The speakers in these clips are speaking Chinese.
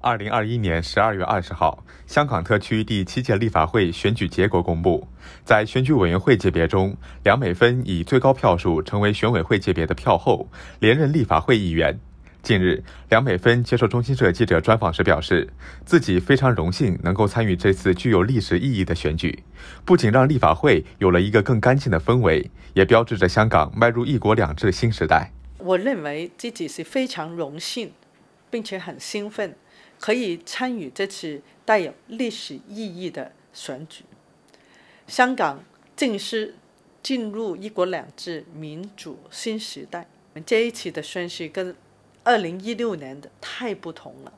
二零二一年十二月二十号，香港特区第七届立法会选举结果公布。在选举委员会界别中，梁美芬以最高票数成为选委会界别的票后，连任立法会议员。近日，梁美芬接受中新社记者专访时表示，自己非常荣幸能够参与这次具有历史意义的选举，不仅让立法会有了一个更干净的氛围，也标志着香港迈入一国两制新时代。我认为自己是非常荣幸，并且很兴奋。可以参与这次带有历史意义的选举。香港正式进入“一国两制”民主新时代。这一次的顺序跟二零一六年的太不同了。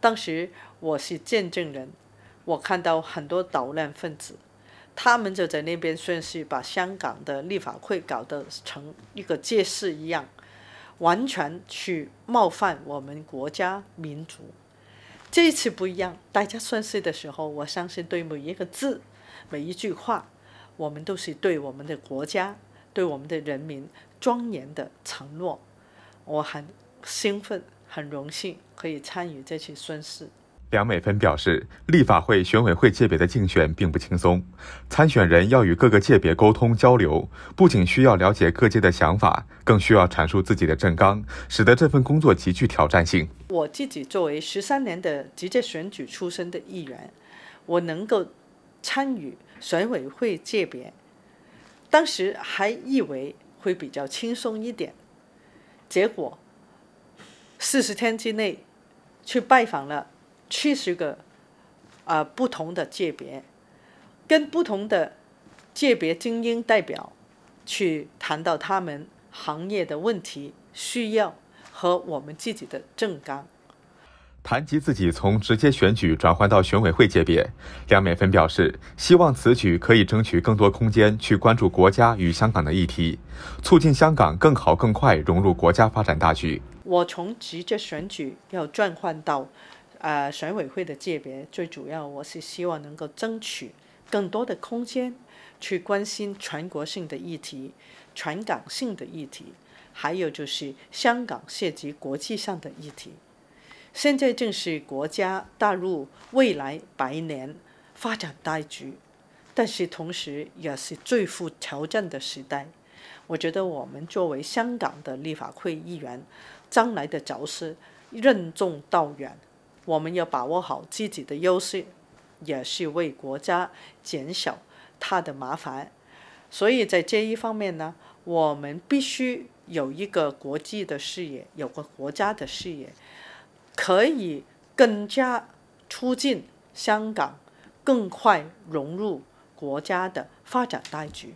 当时我是见证人，我看到很多捣乱分子，他们就在那边顺势把香港的立法会搞得成一个街市一样，完全去冒犯我们国家民族。这次不一样，大家宣誓的时候，我相信对每一个字、每一句话，我们都是对我们的国家、对我们的人民庄严的承诺。我很兴奋，很荣幸可以参与这次宣誓。梁美芬表示，立法会选委会界别的竞选并不轻松，参选人要与各个界别沟通交流，不仅需要了解各界的想法，更需要阐述自己的政纲，使得这份工作极具挑战性。我自己作为十三年的直接选举出身的议员，我能够参与选委会界别，当时还以为会比较轻松一点，结果四十天之内去拜访了。七十个，呃，不同的界别，跟不同的界别精英代表去谈到他们行业的问题、需要和我们自己的政纲。谈及自己从直接选举转换到选委会界别，梁美芬表示，希望此举可以争取更多空间去关注国家与香港的议题，促进香港更好、更快融入国家发展大局。我从直接选举要转换到。呃，选委会的界别最主要，我是希望能够争取更多的空间，去关心全国性的议题、全港性的议题，还有就是香港涉及国际上的议题。现在正是国家大陆未来百年发展大局，但是同时也是最富挑战的时代。我觉得我们作为香港的立法会议员，将来的走势任重道远。我们要把握好自己的优势，也是为国家减少它的麻烦。所以在这一方面呢，我们必须有一个国际的视野，有个国家的视野，可以更加促进香港更快融入国家的发展大局。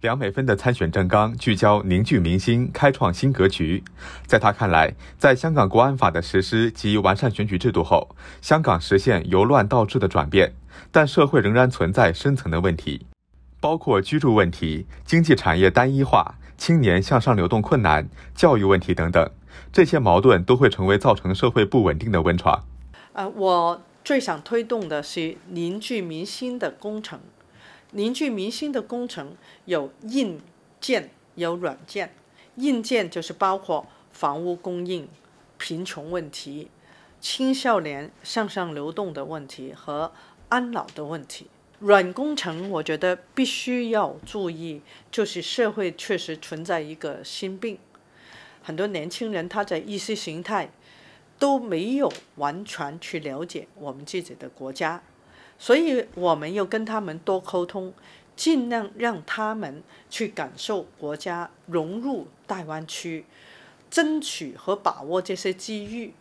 梁美芬的参选政纲聚焦凝聚民心，开创新格局。在他看来，在香港国安法的实施及完善选举制度后，香港实现由乱到治的转变，但社会仍然存在深层的问题，包括居住问题、经济产业单一化、青年向上流动困难、教育问题等等。这些矛盾都会成为造成社会不稳定的温床。呃，我最想推动的是凝聚民心的工程。凝聚民心的工程有硬件，有软件。硬件就是包括房屋供应、贫穷问题、青少年向上流动的问题和安老的问题。软工程，我觉得必须要注意，就是社会确实存在一个心病，很多年轻人他的意识形态都没有完全去了解我们自己的国家。所以，我们要跟他们多沟通，尽量让他们去感受国家融入大湾区，争取和把握这些机遇。